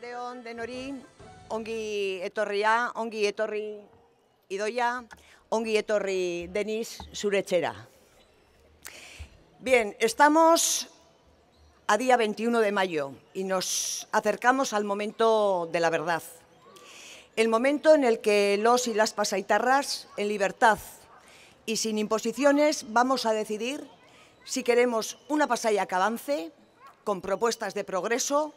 de denori, ongi etorria, ongi etorri Idoia, ongi etorri Denis Surechera. Bien, estamos a día 21 de mayo y nos acercamos al momento de la verdad. El momento en el que los y las pasaitarras, en libertad y sin imposiciones, vamos a decidir si queremos una pasaya que avance, con propuestas de progreso,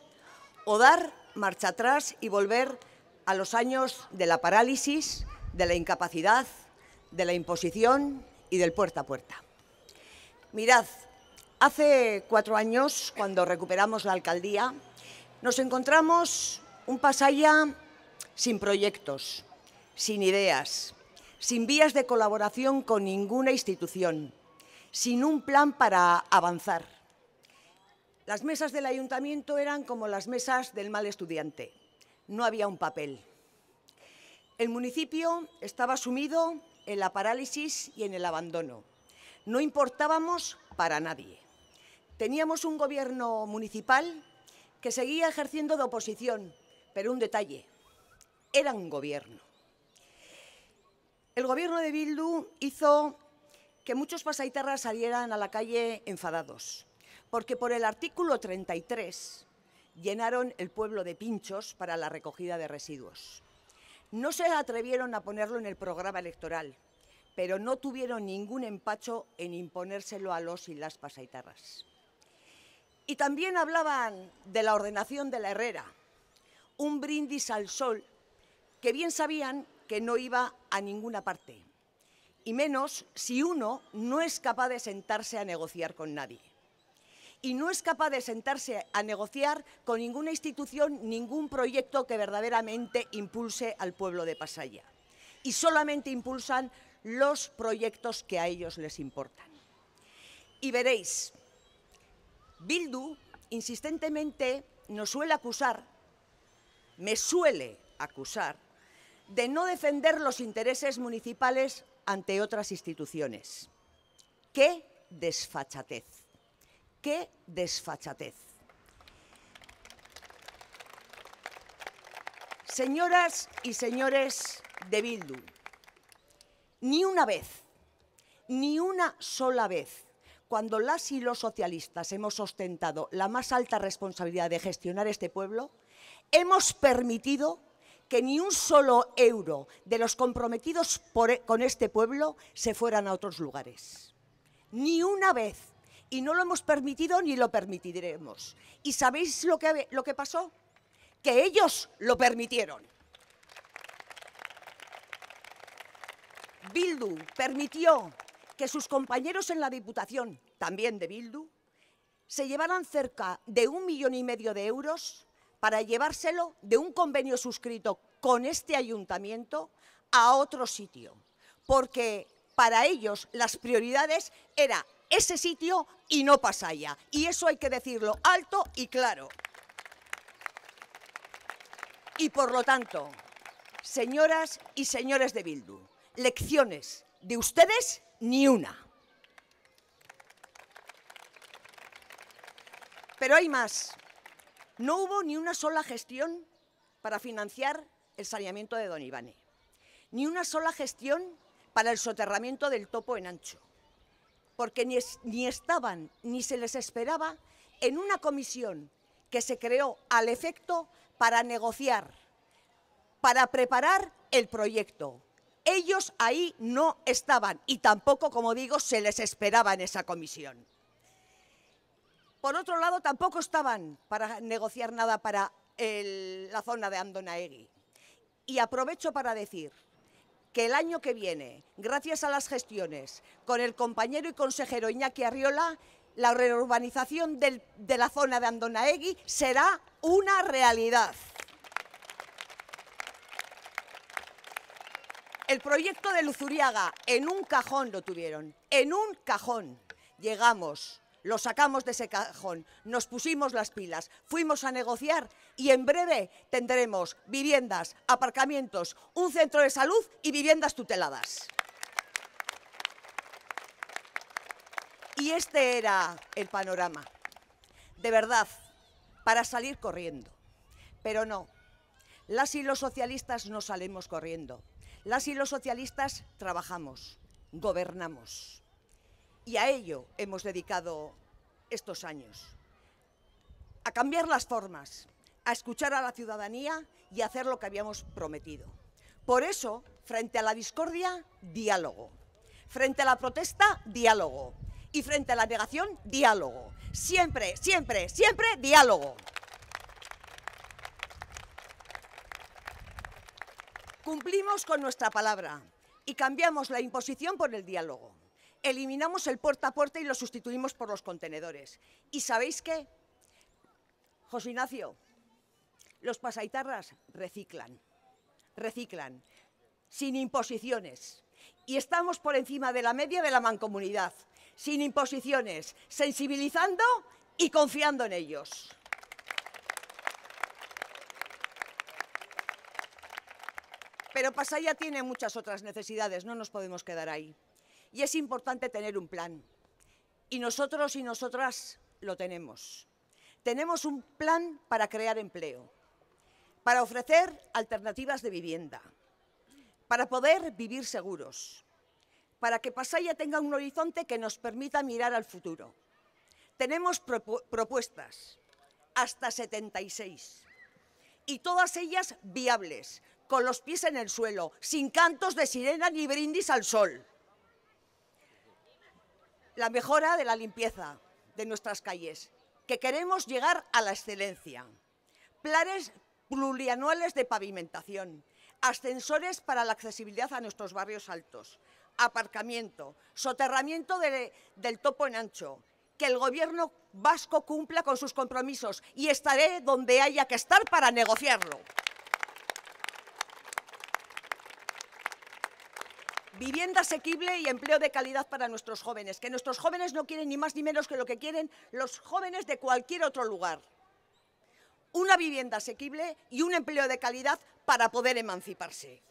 o dar marcha atrás y volver a los años de la parálisis, de la incapacidad, de la imposición y del puerta a puerta. Mirad, hace cuatro años, cuando recuperamos la alcaldía, nos encontramos un pasalla sin proyectos, sin ideas, sin vías de colaboración con ninguna institución, sin un plan para avanzar. Las mesas del ayuntamiento eran como las mesas del mal estudiante. No había un papel. El municipio estaba sumido en la parálisis y en el abandono. No importábamos para nadie. Teníamos un gobierno municipal que seguía ejerciendo de oposición, pero un detalle, era un gobierno. El gobierno de Bildu hizo que muchos pasaitarras salieran a la calle enfadados, porque por el artículo 33 llenaron el pueblo de pinchos para la recogida de residuos. No se atrevieron a ponerlo en el programa electoral, pero no tuvieron ningún empacho en imponérselo a los y las pasaitarras. Y también hablaban de la ordenación de la Herrera, un brindis al sol que bien sabían que no iba a ninguna parte, y menos si uno no es capaz de sentarse a negociar con nadie y no es capaz de sentarse a negociar con ninguna institución ningún proyecto que verdaderamente impulse al pueblo de Pasaya. Y solamente impulsan los proyectos que a ellos les importan. Y veréis, Bildu insistentemente nos suele acusar, me suele acusar, de no defender los intereses municipales ante otras instituciones. ¡Qué desfachatez! ¡Qué desfachatez! Señoras y señores de Bildu, ni una vez, ni una sola vez, cuando las y los socialistas hemos ostentado la más alta responsabilidad de gestionar este pueblo, hemos permitido que ni un solo euro de los comprometidos e, con este pueblo se fueran a otros lugares. Ni una vez y no lo hemos permitido ni lo permitiremos. ¿Y sabéis lo que, lo que pasó? Que ellos lo permitieron. Bildu permitió que sus compañeros en la Diputación, también de Bildu, se llevaran cerca de un millón y medio de euros para llevárselo de un convenio suscrito con este ayuntamiento a otro sitio, porque para ellos las prioridades eran ese sitio y no Pasaya. Y eso hay que decirlo alto y claro. Y por lo tanto, señoras y señores de Bildu, lecciones de ustedes ni una. Pero hay más. No hubo ni una sola gestión para financiar el saneamiento de Don Ivane, ni una sola gestión para el soterramiento del topo en ancho, porque ni, estaban ni se les esperaba en una comisión que se creó al efecto para negociar, para preparar el proyecto. Ellos ahí no estaban y tampoco, como digo, se les esperaba en esa comisión. Por otro lado, tampoco estaban para negociar nada para la zona de Andonaegui. Y aprovecho para decir que el año que viene, gracias a las gestiones con el compañero y consejero Iñaki Arriola, la reurbanización de la zona de Andonaegui será una realidad. El proyecto de Luzuriaga en un cajón lo tuvieron, en un cajón. Llegamos lo sacamos de ese cajón, nos pusimos las pilas, fuimos a negociar y en breve tendremos viviendas, aparcamientos, un centro de salud y viviendas tuteladas. Y este era el panorama. De verdad, para salir corriendo. Pero no, las y los socialistas no salimos corriendo. Las y los socialistas trabajamos, gobernamos. Y a ello hemos dedicado estos años, a cambiar las formas, a escuchar a la ciudadanía y a hacer lo que habíamos prometido. Por eso, frente a la discordia, diálogo. Frente a la protesta, diálogo. Y frente a la negación, diálogo. Siempre, siempre, siempre diálogo. Cumplimos con nuestra palabra y cambiamos la imposición por el diálogo eliminamos el puerta a puerta y lo sustituimos por los contenedores. ¿Y sabéis qué? José Ignacio, los pasaitarras reciclan, reciclan, sin imposiciones. Y estamos por encima de la media de la mancomunidad, sin imposiciones, sensibilizando y confiando en ellos. Pero Pasaya tiene muchas otras necesidades, no nos podemos quedar ahí y es importante tener un plan. Y nosotros y nosotras lo tenemos. Tenemos un plan para crear empleo, para ofrecer alternativas de vivienda, para poder vivir seguros, para que Pasaya tenga un horizonte que nos permita mirar al futuro. Tenemos propuestas, hasta 76, y todas ellas viables, con los pies en el suelo, sin cantos de sirena ni brindis al sol la mejora de la limpieza de nuestras calles, que queremos llegar a la excelencia. Planes plurianuales de pavimentación, ascensores para la accesibilidad a nuestros barrios altos, aparcamiento, soterramiento del topo en ancho, que el gobierno vasco cumpla con sus compromisos y estaré donde haya que estar para negociarlo. vivienda asequible y empleo de calidad para nuestros jóvenes, que nuestros jóvenes no quieren ni más ni menos que lo que quieren los jóvenes de cualquier otro lugar. Una vivienda asequible y un empleo de calidad para poder emanciparse.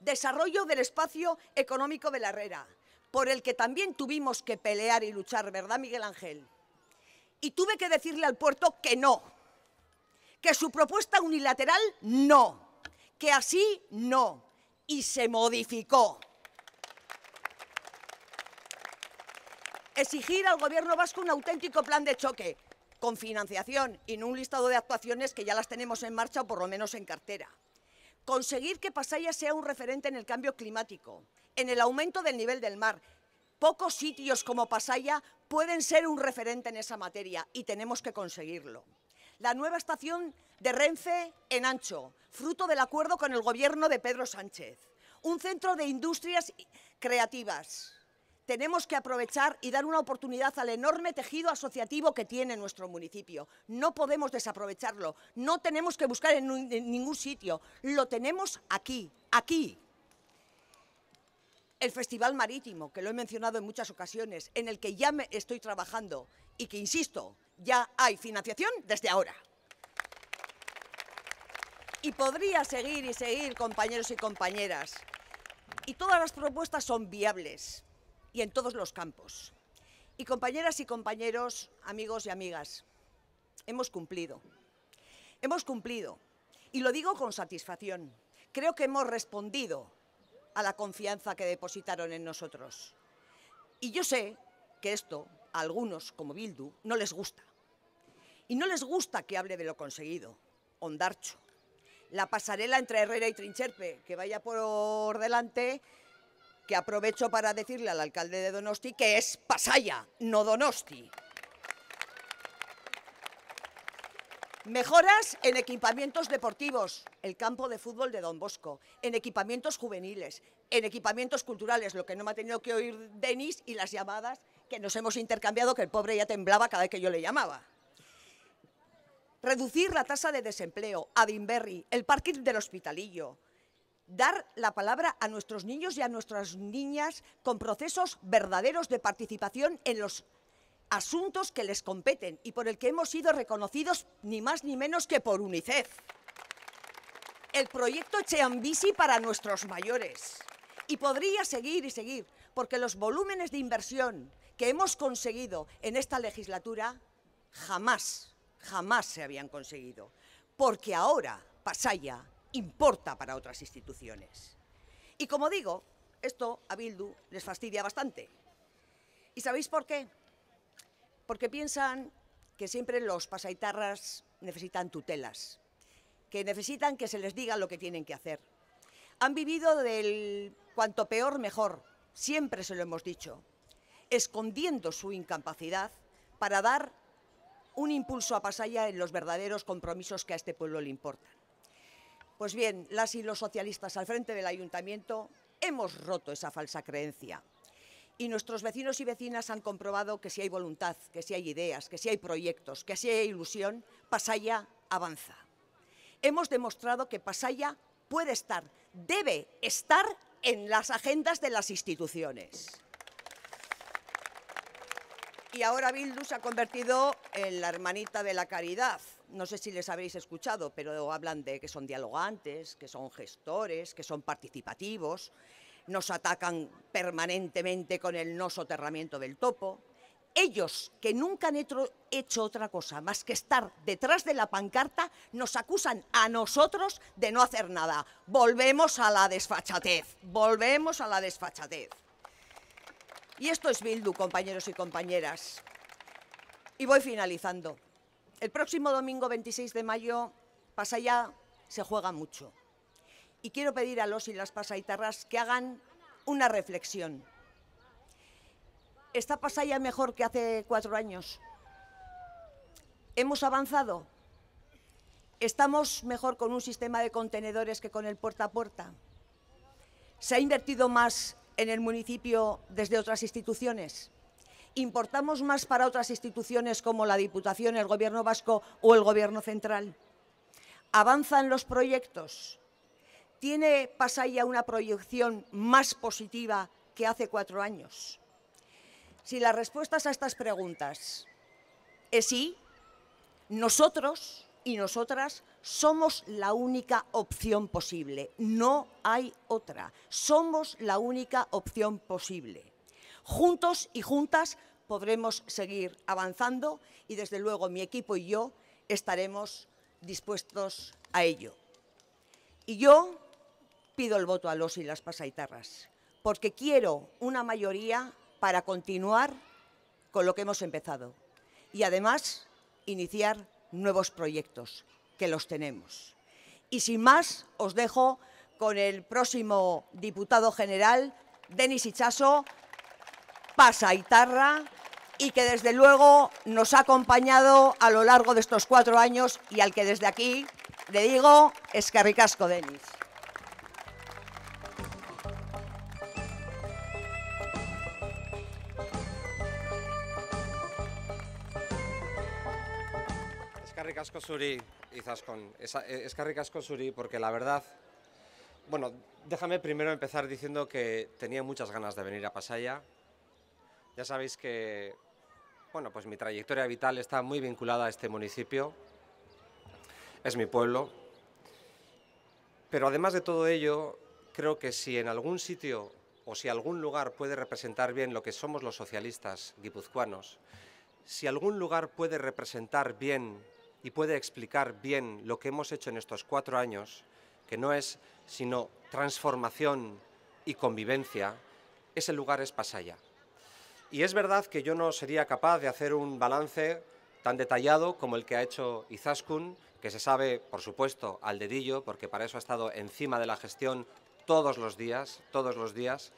Desarrollo del espacio económico de la Herrera, por el que también tuvimos que pelear y luchar, ¿verdad, Miguel Ángel? Y tuve que decirle al puerto que no, que su propuesta unilateral no, que así no, y se modificó. Exigir al Gobierno vasco un auténtico plan de choque, con financiación y no un listado de actuaciones que ya las tenemos en marcha o por lo menos en cartera. Conseguir que Pasaya sea un referente en el cambio climático, en el aumento del nivel del mar. Pocos sitios como Pasaya pueden ser un referente en esa materia y tenemos que conseguirlo la nueva estación de Renfe en Ancho, fruto del acuerdo con el gobierno de Pedro Sánchez. Un centro de industrias creativas. Tenemos que aprovechar y dar una oportunidad al enorme tejido asociativo que tiene nuestro municipio. No podemos desaprovecharlo, no tenemos que buscar en, ningún sitio, lo tenemos aquí, aquí. El Festival Marítimo, que lo he mencionado en muchas ocasiones, en el que ya me estoy trabajando y que, insisto, ya hay financiación desde ahora. Y podría seguir y seguir, compañeros y compañeras. Y todas las propuestas son viables y en todos los campos. Y compañeras y compañeros, amigos y amigas, hemos cumplido. Hemos cumplido. Y lo digo con satisfacción. Creo que hemos respondido a la confianza que depositaron en nosotros. Y yo sé que esto a algunos, como Bildu, no les gusta. Y no les gusta que hable de lo conseguido. Ondarcho. La pasarela entre Herrera y Trincherpe, que vaya por delante, que aprovecho para decirle al alcalde de Donosti que es Pasaya, no Donosti. Mejoras en equipamientos deportivos, el campo de fútbol de Don Bosco, en equipamientos juveniles, en equipamientos culturales, lo que no me ha tenido que oír Denis y las llamadas que nos hemos intercambiado, que el pobre ya temblaba cada vez que yo le llamaba reducir la tasa de desempleo, Adinberry, el parque del hospitalillo, dar la palabra a nuestros niños y a nuestras niñas con procesos verdaderos de participación en los asuntos que les competen y por el que hemos sido reconocidos ni más ni menos que por UNICEF. El proyecto Cheambisi para nuestros mayores. Y podría seguir y seguir, porque los volúmenes de inversión que hemos conseguido en esta legislatura jamás jamás se habían conseguido, porque ahora Pasaya importa para otras instituciones. Y como digo, esto a Bildu les fastidia bastante. ¿Y sabéis por qué? Porque piensan que siempre los pasaitarras necesitan tutelas, que necesitan que se les diga lo que tienen que hacer. Han vivido del cuanto peor mejor, siempre se lo hemos dicho, escondiendo su incapacidad para dar un impulso a Pasaya en los verdaderos compromisos que a este pueblo le importan. Pues bien, las y los socialistas al frente del ayuntamiento hemos roto esa falsa creencia y nuestros vecinos y vecinas han comprobado que si hay voluntad, que si hay ideas, que si hay proyectos, que si hay ilusión, Pasaya avanza. Hemos demostrado que Pasaya puede estar, debe estar en las agendas de las instituciones. Y ahora Bildu se ha convertido en la hermanita de la caridad. No sé si les habréis escuchado, pero hablan de que son dialogantes, que son gestores, que son participativos. Nos atacan permanentemente con el no soterramiento del topo. Ellos, que nunca han hecho otra cosa más que estar detrás de la pancarta, nos acusan a nosotros de no hacer nada. Volvemos a la desfachatez, volvemos a la desfachatez. Y esto es Bildu, compañeros y compañeras. Y voy finalizando. El próximo domingo 26 de mayo, Pasaya se juega mucho. Y quiero pedir a los y las pasaitarras que hagan una reflexión. ¿Está Pasaya mejor que hace cuatro años? ¿Hemos avanzado? ¿Estamos mejor con un sistema de contenedores que con el puerta a puerta? ¿Se ha invertido más en el municipio desde otras instituciones? ¿Importamos más para otras instituciones como la Diputación, el Gobierno Vasco o el Gobierno Central? ¿Avanzan los proyectos? ¿Tiene Pasaya una proyección más positiva que hace cuatro años? Si las respuestas a estas preguntas es sí, nosotros y nosotras somos la única opción posible, no hay otra. Somos la única opción posible. Juntos y juntas podremos seguir avanzando y desde luego mi equipo y yo estaremos dispuestos a ello. Y yo pido el voto a los y las pasaitarras, porque quiero una mayoría para continuar con lo que hemos empezado y además iniciar nuevos proyectos que los tenemos. Y sin más, os dejo con el próximo diputado general, Denis Hichaso pasa Itarra, y que desde luego nos ha acompañado a lo largo de estos cuatro años y al que desde aquí le digo, escarricasco, Denis. Eskerrik asko con e, es con Suri, porque la verdad, bueno, déjame primero empezar diciendo que tenía muchas ganas de venir a Pasaya. Ya sabéis que, bueno, pues mi trayectoria vital está muy vinculada a este municipio, es mi pueblo. Pero además de todo ello, creo que si en algún sitio o si algún lugar puede representar bien lo que somos los socialistas guipuzcoanos, si algún lugar puede representar bien y puede explicar bien lo que hemos hecho en estos cuatro años, que no es sino transformación y convivencia, ese lugar es Pasaya. Y es verdad que yo no sería capaz de hacer un balance tan detallado como el que ha hecho Izaskun, que se sabe, por supuesto, al dedillo, porque para eso ha estado encima de la gestión todos los días, todos los días.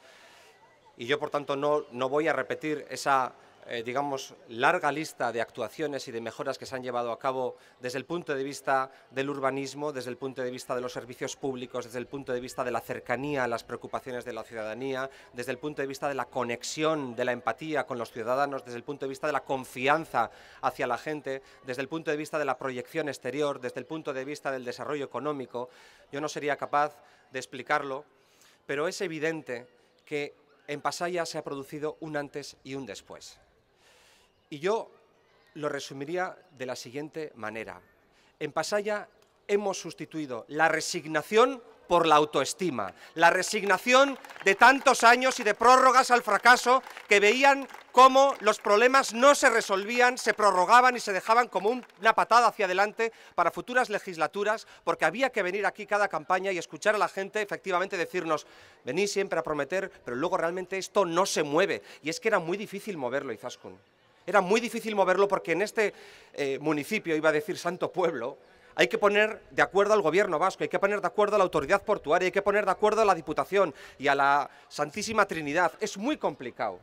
Y yo, por tanto, no, no voy a repetir esa eh, digamos, larga lista de actuaciones y de mejoras que se han llevado a cabo desde el punto de vista del urbanismo, desde el punto de vista de los servicios públicos, desde el punto de vista de la cercanía a las preocupaciones de la ciudadanía, desde el punto de vista de la conexión, de la empatía con los ciudadanos, desde el punto de vista de la confianza hacia la gente, desde el punto de vista de la proyección exterior, desde el punto de vista del desarrollo económico. Yo no sería capaz de explicarlo, pero es evidente que en Pasaya se ha producido un antes y un después. Y yo lo resumiría de la siguiente manera. En Pasaya hemos sustituido la resignación por la autoestima, la resignación de tantos años y de prórrogas al fracaso que veían cómo los problemas no se resolvían, se prorrogaban y se dejaban como una patada hacia adelante para futuras legislaturas, porque había que venir aquí cada campaña y escuchar a la gente efectivamente decirnos, venís siempre a prometer, pero luego realmente esto no se mueve. Y es que era muy difícil moverlo, Izaskun. Era muy difícil moverlo porque en este eh, municipio, iba a decir santo pueblo, hay que poner de acuerdo al gobierno vasco, hay que poner de acuerdo a la autoridad portuaria, hay que poner de acuerdo a la Diputación y a la Santísima Trinidad. Es muy complicado,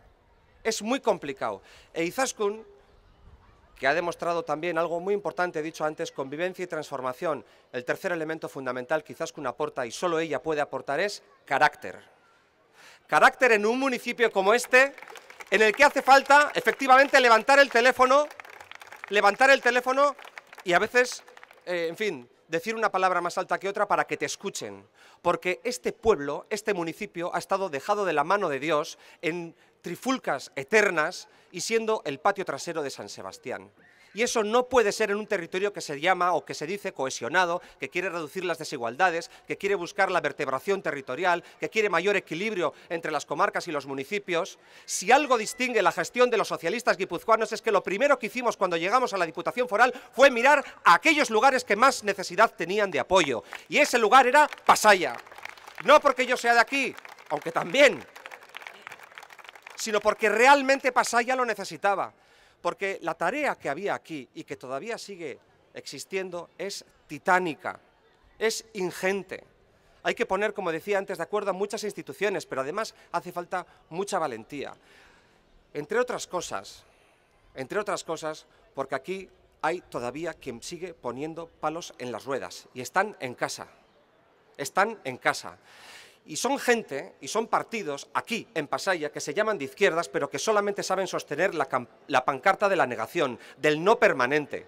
es muy complicado. E Izaskun, que ha demostrado también algo muy importante, he dicho antes, convivencia y transformación, el tercer elemento fundamental que Izaskun aporta y solo ella puede aportar es carácter. Carácter en un municipio como este en el que hace falta efectivamente levantar el teléfono, levantar el teléfono y a veces, eh, en fin, decir una palabra más alta que otra para que te escuchen. Porque este pueblo, este municipio, ha estado dejado de la mano de Dios en trifulcas eternas y siendo el patio trasero de San Sebastián. Y eso no puede ser en un territorio que se llama o que se dice cohesionado, que quiere reducir las desigualdades, que quiere buscar la vertebración territorial, que quiere mayor equilibrio entre las comarcas y los municipios. Si algo distingue la gestión de los socialistas guipuzcoanos es que lo primero que hicimos cuando llegamos a la Diputación Foral fue mirar a aquellos lugares que más necesidad tenían de apoyo. Y ese lugar era Pasaya. No porque yo sea de aquí, aunque también, sino porque realmente Pasaya lo necesitaba porque la tarea que había aquí y que todavía sigue existiendo es titánica, es ingente. Hay que poner, como decía antes, de acuerdo a muchas instituciones, pero además hace falta mucha valentía. Entre otras cosas, entre otras cosas, porque aquí hay todavía quien sigue poniendo palos en las ruedas y están en casa. Están en casa. Y son gente y son partidos aquí, en Pasaya, que se llaman de izquierdas, pero que solamente saben sostener la, pancarta de la negación, del no permanente,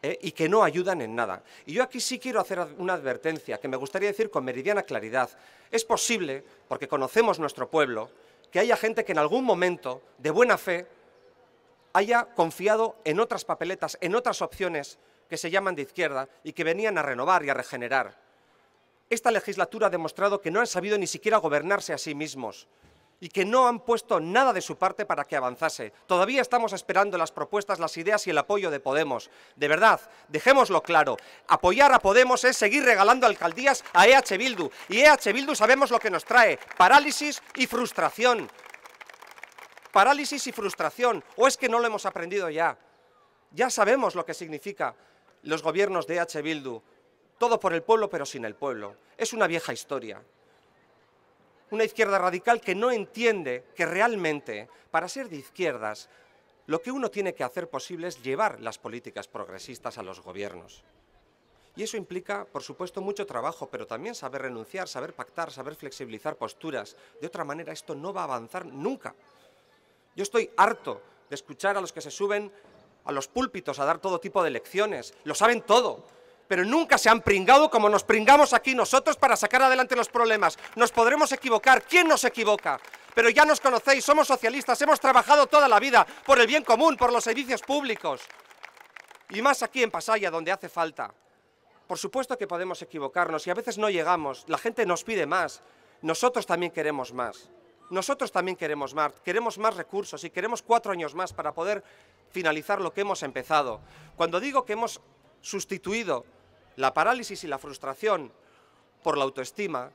¿eh? y que no ayudan en nada. Y yo aquí sí quiero hacer una advertencia que me gustaría decir con meridiana claridad. Es posible, porque conocemos nuestro pueblo, que haya gente que en algún momento, de buena fe, haya confiado en otras papeletas, en otras opciones que se llaman de izquierda y que venían a renovar y a regenerar. Esta legislatura ha demostrado que no han sabido ni siquiera gobernarse a sí mismos y que no han puesto nada de su parte para que avanzase. Todavía estamos esperando las propuestas, las ideas y el apoyo de Podemos. De verdad, dejémoslo claro, apoyar a Podemos es seguir regalando alcaldías a EH Bildu. Y EH Bildu sabemos lo que nos trae, parálisis y frustración. Parálisis y frustración. ¿O es que no lo hemos aprendido ya? Ya sabemos lo que significa los gobiernos de EH Bildu. Todo por el pueblo, pero sin el pueblo. Es una vieja historia. Una izquierda radical que no entiende que realmente, para ser de izquierdas, lo que uno tiene que hacer posible es llevar las políticas progresistas a los gobiernos. Y eso implica, por supuesto, mucho trabajo, pero también saber renunciar, saber pactar, saber flexibilizar posturas. De otra manera, esto no va a avanzar nunca. Yo estoy harto de escuchar a los que se suben a los púlpitos a dar todo tipo de lecciones. Lo saben todo pero nunca se han pringado como nos pringamos aquí nosotros para sacar adelante los problemas. Nos podremos equivocar, ¿quién nos equivoca? Pero ya nos conocéis, somos socialistas, hemos trabajado toda la vida por el bien común, por los servicios públicos. Y más aquí en Pasaya, donde hace falta. Por supuesto que podemos equivocarnos y a veces no llegamos, la gente nos pide más, nosotros también queremos más. Nosotros también queremos más, queremos más recursos y queremos cuatro años más para poder finalizar lo que hemos empezado. Cuando digo que hemos sustituido la parálisis y la frustración por la autoestima,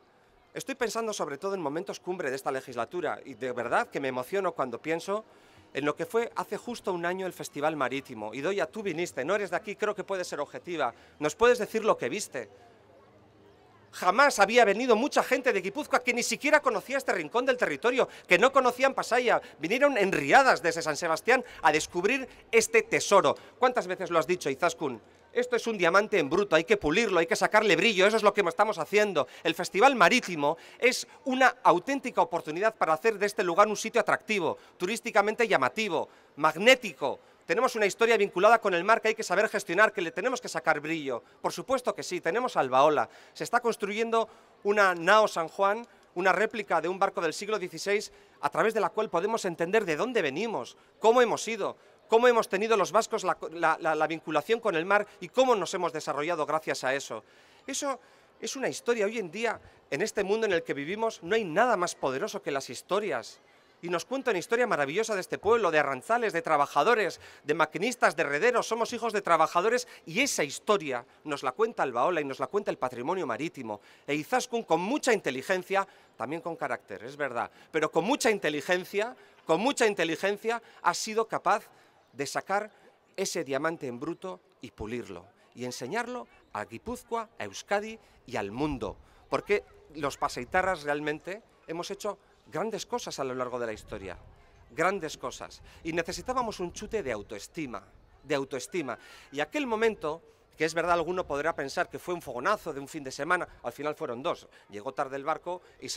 estoy pensando sobre todo en momentos cumbre de esta legislatura y de verdad que me emociono cuando pienso en lo que fue hace justo un año el Festival Marítimo. Y a tú viniste, no eres de aquí, creo que puedes ser objetiva, nos puedes decir lo que viste. Jamás había venido mucha gente de Guipúzcoa que ni siquiera conocía este rincón del territorio, que no conocían Pasaya. Vinieron en riadas desde San Sebastián a descubrir este tesoro. ¿Cuántas veces lo has dicho, Izaskun? Esto es un diamante en bruto, hay que pulirlo, hay que sacarle brillo, eso es lo que estamos haciendo. El Festival Marítimo es una auténtica oportunidad para hacer de este lugar un sitio atractivo, turísticamente llamativo, magnético. Tenemos una historia vinculada con el mar que hay que saber gestionar, que le tenemos que sacar brillo. Por supuesto que sí, tenemos Albaola. Se está construyendo una Nao San Juan, una réplica de un barco del siglo XVI a través de la cual podemos entender de dónde venimos, cómo hemos ido, cómo hemos tenido los vascos la, vinculación con el mar y cómo nos hemos desarrollado gracias a eso. Eso es una historia. Hoy en día, en este mundo en el que vivimos, no hay nada más poderoso que las historias. Y nos cuenta una historia maravillosa de este pueblo, de arranzales, de trabajadores, de maquinistas, de herederos, somos hijos de trabajadores y esa historia nos la cuenta el Baola y nos la cuenta el patrimonio marítimo. E Izaskun con mucha inteligencia, también con carácter, es verdad, pero con mucha inteligencia, con mucha inteligencia ha sido capaz de sacar ese diamante en bruto y pulirlo y enseñarlo a Guipúzcoa, a Euskadi y al mundo. Porque los paseitarras realmente hemos hecho grandes cosas a lo largo de la historia, grandes cosas. Y necesitábamos un chute de autoestima, de autoestima. Y aquel momento que es verdad, alguno podrá pensar que fue un fogonazo de un fin de semana, al final fueron dos, llegó tarde el barco y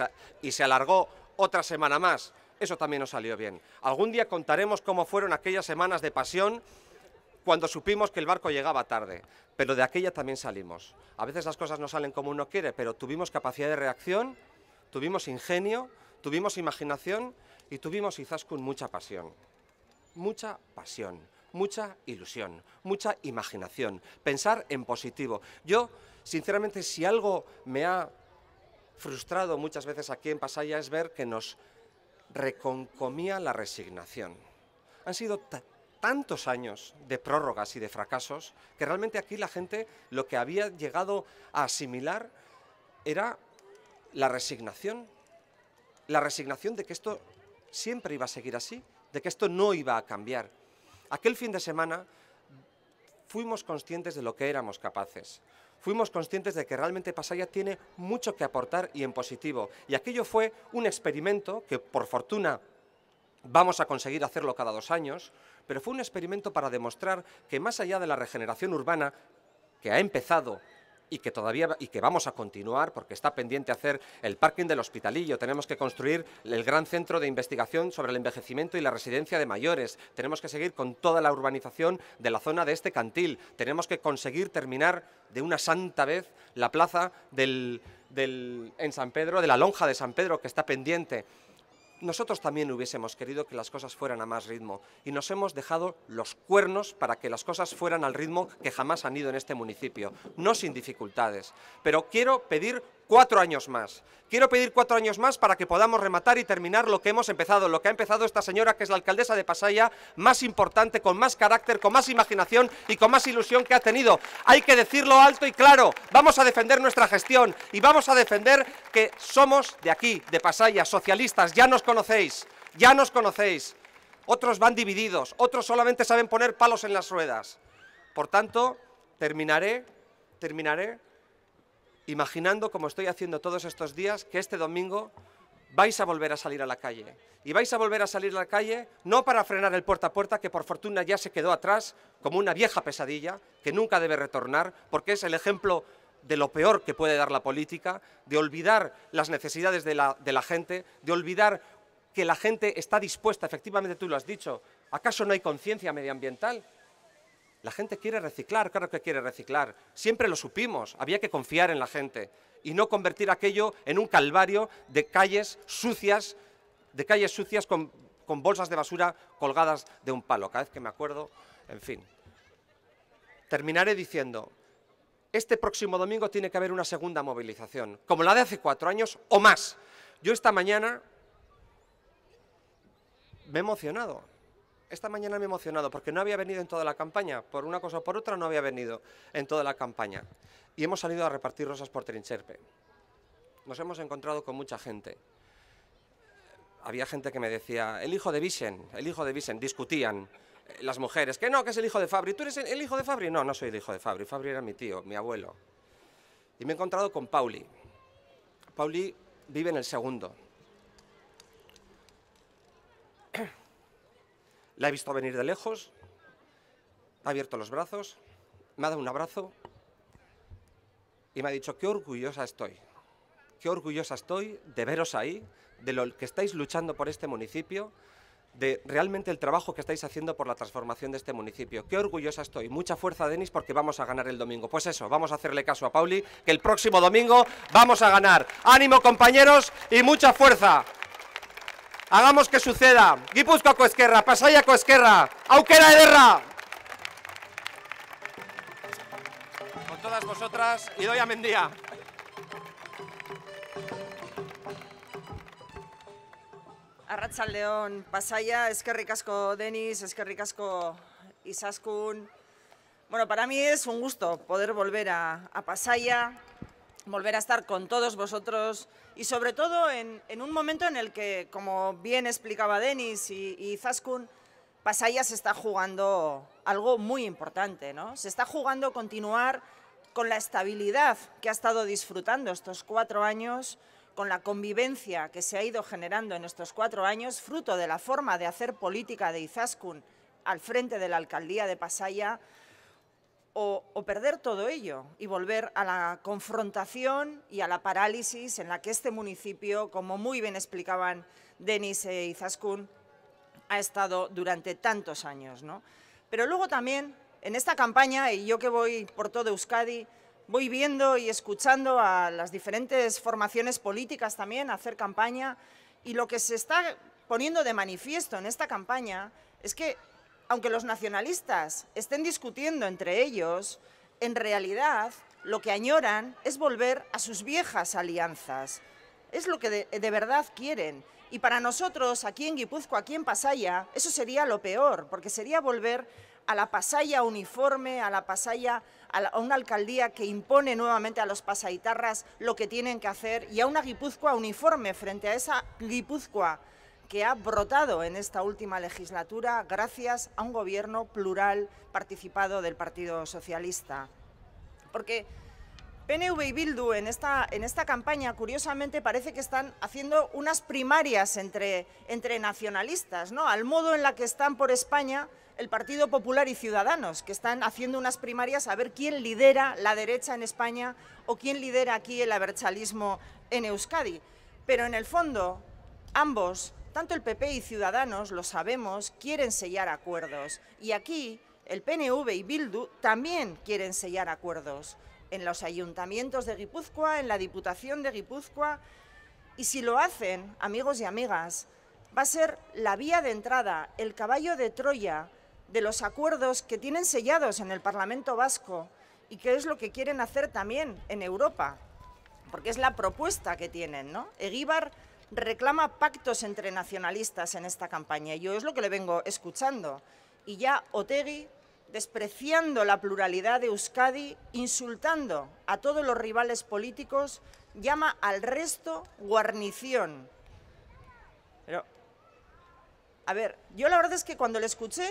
y se alargó otra semana más, eso también nos salió bien. Algún día contaremos cómo fueron aquellas semanas de pasión cuando supimos que el barco llegaba tarde, pero de aquella también salimos. A veces las cosas no salen como uno quiere, pero tuvimos capacidad de reacción, tuvimos ingenio, tuvimos imaginación y tuvimos con mucha pasión. Mucha pasión, mucha ilusión, mucha imaginación, pensar en positivo. Yo, sinceramente, si algo me ha frustrado muchas veces aquí en Pasaya es ver que nos reconcomía la resignación. Han sido tantos años de prórrogas y de fracasos que realmente aquí la gente lo que había llegado a asimilar era la resignación, la resignación de que esto siempre iba a seguir así, de que esto no iba a cambiar. Aquel fin de semana fuimos conscientes de lo que éramos capaces fuimos conscientes de que realmente Pasaya tiene mucho que aportar y en positivo. Y aquello fue un experimento que, por fortuna, Vamos a conseguir hacerlo cada dos años, pero fue un experimento para demostrar que más allá de la regeneración urbana, que ha empezado y que todavía y que vamos a continuar porque está pendiente hacer el parking del Hospitalillo, tenemos que construir el gran centro de investigación sobre el envejecimiento y la residencia de mayores, tenemos que seguir con toda la urbanización de la zona de este cantil, tenemos que conseguir terminar de una santa vez la plaza del, en San Pedro, de la lonja de San Pedro que está pendiente nosotros también hubiésemos querido que las cosas fueran a más ritmo y nos hemos dejado los cuernos para que las cosas fueran al ritmo que jamás han ido en este municipio, no sin dificultades. Pero quiero pedir cuatro años más. Quiero pedir cuatro años más para que podamos rematar y terminar lo que hemos empezado, lo que ha empezado esta señora que es la alcaldesa de Pasaya, más importante, con más carácter, con más imaginación y con más ilusión que ha tenido. Hay que decirlo alto y claro, vamos a defender nuestra gestión y vamos a defender que somos de aquí, de Pasaya, socialistas, ya nos conocéis, ya nos conocéis. Otros van divididos, otros solamente saben poner palos en las ruedas. Por tanto, terminaré, terminaré imaginando, como estoy haciendo todos estos días, que este domingo vais a volver a salir a la calle. Y vais a volver a salir a la calle no para frenar el puerta a puerta, que por fortuna ya se quedó atrás como una vieja pesadilla que nunca debe retornar, porque es el ejemplo de lo peor que puede dar la política, de olvidar las necesidades de la, de la gente, de olvidar que la gente está dispuesta, efectivamente tú lo has dicho, ¿acaso no hay conciencia medioambiental? La gente quiere reciclar, claro que quiere reciclar. Siempre lo supimos, había que confiar en la gente y no convertir aquello en un calvario de calles sucias, de calles sucias con, con bolsas de basura colgadas de un palo. Cada vez que me acuerdo, en fin. Terminaré diciendo, este próximo domingo tiene que haber una segunda movilización, como la de hace cuatro años o más. Yo esta mañana me he emocionado, esta mañana me he emocionado porque no había venido en toda la campaña, por una cosa o por otra no había venido en toda la campaña. Y hemos salido a repartir rosas por Trincherpe. Nos hemos encontrado con mucha gente. Había gente que me decía, el hijo de Vicen, el hijo de Vicen, discutían eh, las mujeres, que no, que es el hijo de Fabri, ¿tú eres el hijo de Fabri? No, no soy el hijo de Fabri, Fabri era mi tío, mi abuelo. Y me he encontrado con Pauli. Pauli vive en el segundo, La he visto venir de lejos, ha abierto los brazos, me ha dado un abrazo y me ha dicho, qué orgullosa estoy, qué orgullosa estoy de veros ahí, de lo que estáis luchando por este municipio, de realmente el trabajo que estáis haciendo por la transformación de este municipio. Qué orgullosa estoy. Mucha fuerza, Denis, porque vamos a ganar el domingo. Pues eso, vamos a hacerle caso a Pauli, que el próximo domingo vamos a ganar. Ánimo, compañeros, y mucha fuerza. Hagamos que suceda. Gipuzkoako eskerra, Pasaya eskerra, aukera ederra. Con todas vosotras, y doy Idoia Mendía. león, Pasaya, Esquerri Casco, Denis, Esquerri Casco, Isaskun. Bueno, para mí es un gusto poder volver a, a Pasaya, volver a estar con todos vosotros y sobre todo en, un momento en el que, como bien explicaba Denis y, y, Pasaya se está jugando algo muy importante, ¿no? Se está jugando continuar con la estabilidad que ha estado disfrutando estos cuatro años, con la convivencia que se ha ido generando en estos cuatro años, fruto de la forma de hacer política de Izaskun al frente de la alcaldía de Pasaya, o, perder todo ello y volver a la confrontación y a la parálisis en la que este municipio, como muy bien explicaban Denis y e Zaskun, ha estado durante tantos años. ¿no? Pero luego también, en esta campaña, y yo que voy por todo Euskadi, voy viendo y escuchando a las diferentes formaciones políticas también hacer campaña y lo que se está poniendo de manifiesto en esta campaña es que aunque los nacionalistas estén discutiendo entre ellos, en realidad lo que añoran es volver a sus viejas alianzas. Es lo que de, verdad quieren. Y para nosotros, aquí en Guipúzcoa, aquí en Pasaya, eso sería lo peor, porque sería volver a la Pasaya uniforme, a la Pasaya, a, una alcaldía que impone nuevamente a los pasaitarras lo que tienen que hacer y a una Guipúzcoa uniforme frente a esa Guipúzcoa que ha brotado en esta última legislatura gracias a un gobierno plural participado del Partido Socialista. Porque PNV y Bildu en esta, en esta campaña, curiosamente, parece que están haciendo unas primarias entre, entre nacionalistas, ¿no? al modo en la que están por España el Partido Popular y Ciudadanos, que están haciendo unas primarias a ver quién lidera la derecha en España o quién lidera aquí el abertzalismo en Euskadi. Pero en el fondo, ambos tanto el PP y Ciudadanos, lo sabemos, quieren sellar acuerdos. Y aquí el PNV y Bildu también quieren sellar acuerdos. En los ayuntamientos de Guipúzcoa, en la Diputación de Guipúzcoa. Y si lo hacen, amigos y amigas, va a ser la vía de entrada, el caballo de Troya de los acuerdos que tienen sellados en el Parlamento Vasco y que es lo que quieren hacer también en Europa, porque es la propuesta que tienen, ¿no? Eguíbar reclama pactos entre nacionalistas en esta campaña. Y yo es lo que le vengo escuchando. Y ya Otegi despreciando la pluralidad de Euskadi, insultando a todos los rivales políticos, llama al resto guarnición. Pero, a ver, yo la verdad es que cuando le escuché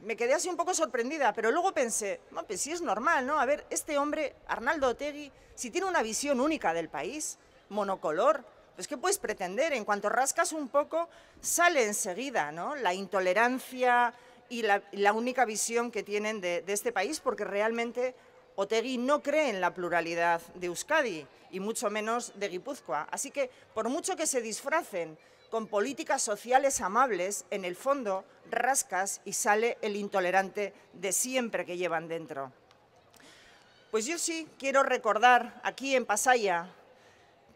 me quedé así un poco sorprendida, pero luego pensé, no, pues sí es normal, ¿no? A ver, este hombre, Arnaldo Otegi... si tiene una visión única del país, monocolor, pues ¿qué puedes pretender? En cuanto rascas un poco, sale enseguida la intolerancia y la, única visión que tienen de, este país, porque realmente Otegui no cree en la pluralidad de Euskadi y mucho menos de Guipúzcoa. Así que, por mucho que se disfracen con políticas sociales amables, en el fondo rascas y sale el intolerante de siempre que llevan dentro. Pues yo sí quiero recordar aquí en Pasaya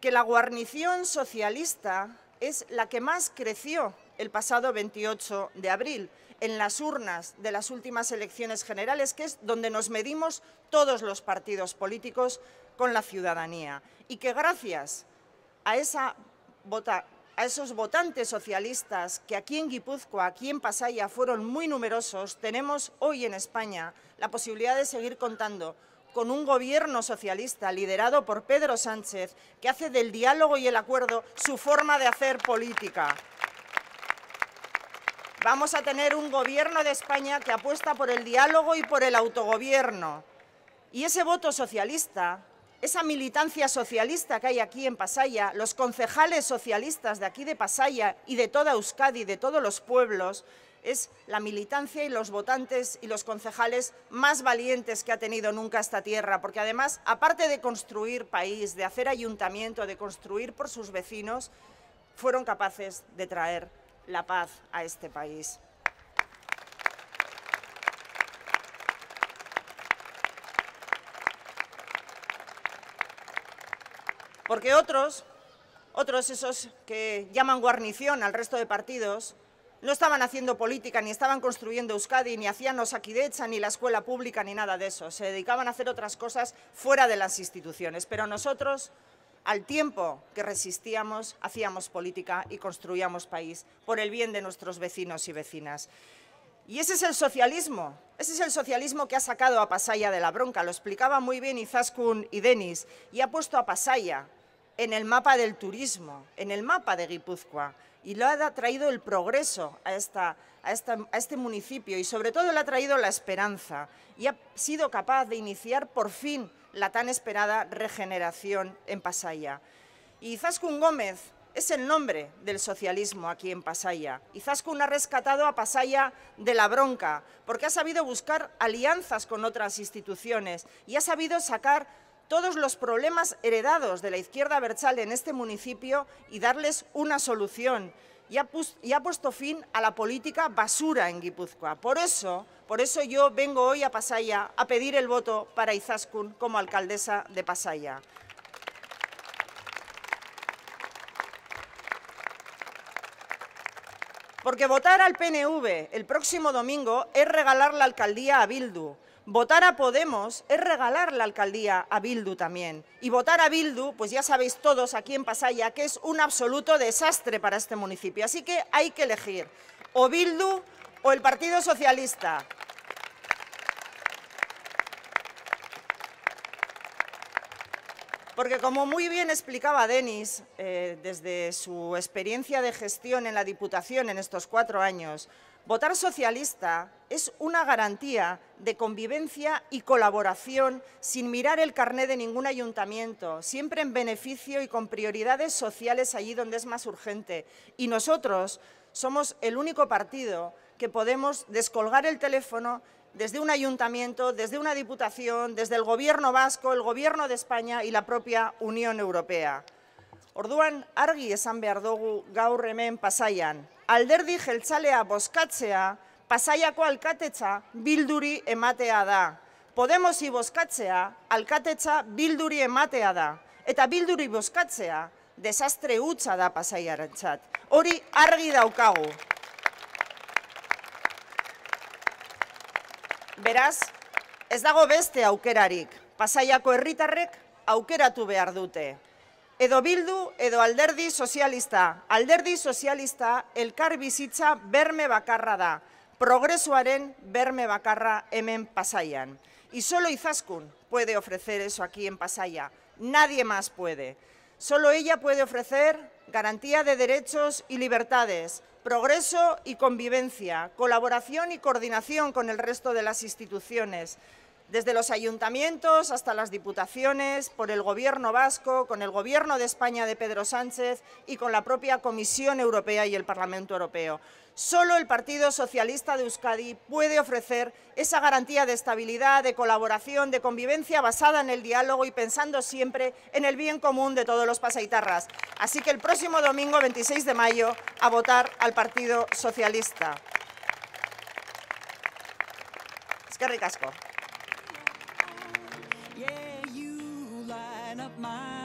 que la guarnición socialista es la que más creció el pasado 28 de abril, en las urnas de las últimas elecciones generales, que es donde nos medimos todos los partidos políticos con la ciudadanía. Y que gracias a, a esos votantes socialistas que aquí en Guipúzcoa, aquí en Pasaya fueron muy numerosos, tenemos hoy en España la posibilidad de seguir contando con un gobierno socialista liderado por Pedro Sánchez que hace del diálogo y el acuerdo su forma de hacer política. Vamos a tener un gobierno de España que apuesta por el diálogo y por el autogobierno. Y ese voto socialista, esa militancia socialista que hay aquí en Pasaya, los concejales socialistas de aquí de Pasaya y de toda Euskadi, de todos los pueblos, es la militancia y los votantes y los concejales más valientes que ha tenido nunca esta tierra, porque además, aparte de construir país, de hacer ayuntamiento, de construir por sus vecinos, fueron capaces de traer la paz a este país. Porque otros, otros esos que llaman guarnición al resto de partidos, no estaban haciendo política, ni estaban construyendo Euskadi, ni hacían Osakidecha, ni la escuela pública, ni nada de eso. Se dedicaban a hacer otras cosas fuera de las instituciones. Pero nosotros, al tiempo que resistíamos, hacíamos política y construíamos país por el bien de nuestros vecinos y vecinas. Y ese es el socialismo, ese es el socialismo que ha sacado a Pasaya de la bronca, lo explicaba muy bien Izaskun y Denis, y ha puesto a Pasaya en el mapa del turismo, en el mapa de Guipúzcoa. Y lo ha traído el progreso a, este municipio y sobre todo le ha traído la esperanza y ha sido capaz de iniciar por fin la tan esperada regeneración en Pasaya. Y Zaskun Gómez es el nombre del socialismo aquí en Pasaya. Zaskun ha rescatado a Pasaya de la bronca porque ha sabido buscar alianzas con otras instituciones y ha sabido sacar todos los problemas heredados de la izquierda Berchal en este municipio y darles una solución. Y ha, puesto fin a la política basura en Guipúzcoa. Por eso, por eso yo vengo hoy a Pasaya a pedir el voto para Izaskun como alcaldesa de Pasaya. Porque votar al PNV el próximo domingo es regalar la alcaldía a Bildu. Votar a Podemos es regalar la alcaldía a Bildu también. Y votar a Bildu, pues ya sabéis todos aquí en Pasaya, que es un absoluto desastre para este municipio. Así que hay que elegir o Bildu o el Partido Socialista. Porque como muy bien explicaba Denis, eh, desde su experiencia de gestión en la Diputación en estos cuatro años, Votar socialista es una garantía de convivencia y colaboración sin mirar el carné de ningún ayuntamiento, siempre en beneficio y con prioridades sociales allí donde es más urgente. Y nosotros somos el único partido que podemos descolgar el teléfono desde un ayuntamiento, desde una diputación, desde el Gobierno vasco, el Gobierno de España y la propia Unión Europea. Orduan argi esan alderdi jeltzalea bozkatzea, pasaiako alkatetza bilduri ematea da. Podemosi bozkatzea, alkatetza bilduri ematea da. Eta bilduri bozkatzea, desastre utza da pasaiarantzat. Hori argi daukagu. Beraz, ez dago beste aukerarik, pasaiako herritarrek aukeratu behar dute. edo bildu edo alderdi socialista, Alderdi socialista, el carvisicha berme bacarra da, progresuaren berme bacarra, emen pasayan. Y solo Izaskun puede ofrecer eso aquí en Pasaya, nadie más puede. Solo ella puede ofrecer garantía de derechos y libertades, progreso y convivencia, colaboración y coordinación con el resto de las instituciones, desde los ayuntamientos hasta las diputaciones, por el Gobierno vasco, con el Gobierno de España de Pedro Sánchez y con la propia Comisión Europea y el Parlamento Europeo. Solo el Partido Socialista de Euskadi puede ofrecer esa garantía de estabilidad, de colaboración, de convivencia basada en el diálogo y pensando siempre en el bien común de todos los pasaitarras. Así que el próximo domingo 26 de mayo a votar al Partido Socialista. Es que man of mine.